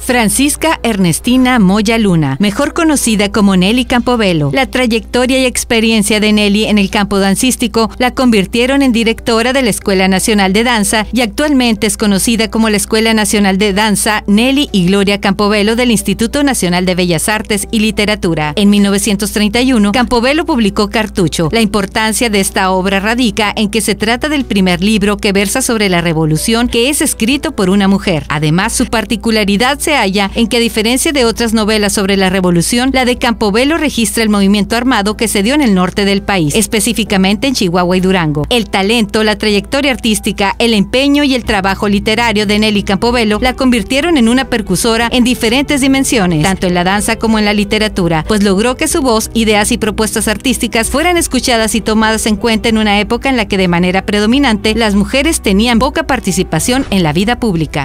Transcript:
Francisca Ernestina Moya Luna, mejor conocida como Nelly Campobello. La trayectoria y experiencia de Nelly en el campo dancístico la convirtieron en directora de la Escuela Nacional de Danza y actualmente es conocida como la Escuela Nacional de Danza Nelly y Gloria Campobello del Instituto Nacional de Bellas Artes y Literatura. En 1931, Campobello publicó Cartucho. La importancia de esta obra radica en que se trata del primer libro que versa sobre la revolución que es escrito por una mujer. Además, su particularidad se haya en que a diferencia de otras novelas sobre la revolución, la de Campobello registra el movimiento armado que se dio en el norte del país, específicamente en Chihuahua y Durango. El talento, la trayectoria artística, el empeño y el trabajo literario de Nelly Campobello la convirtieron en una percusora en diferentes dimensiones, tanto en la danza como en la literatura, pues logró que su voz, ideas y propuestas artísticas fueran escuchadas y tomadas en cuenta en una época en la que de manera predominante las mujeres tenían poca participación en la vida pública.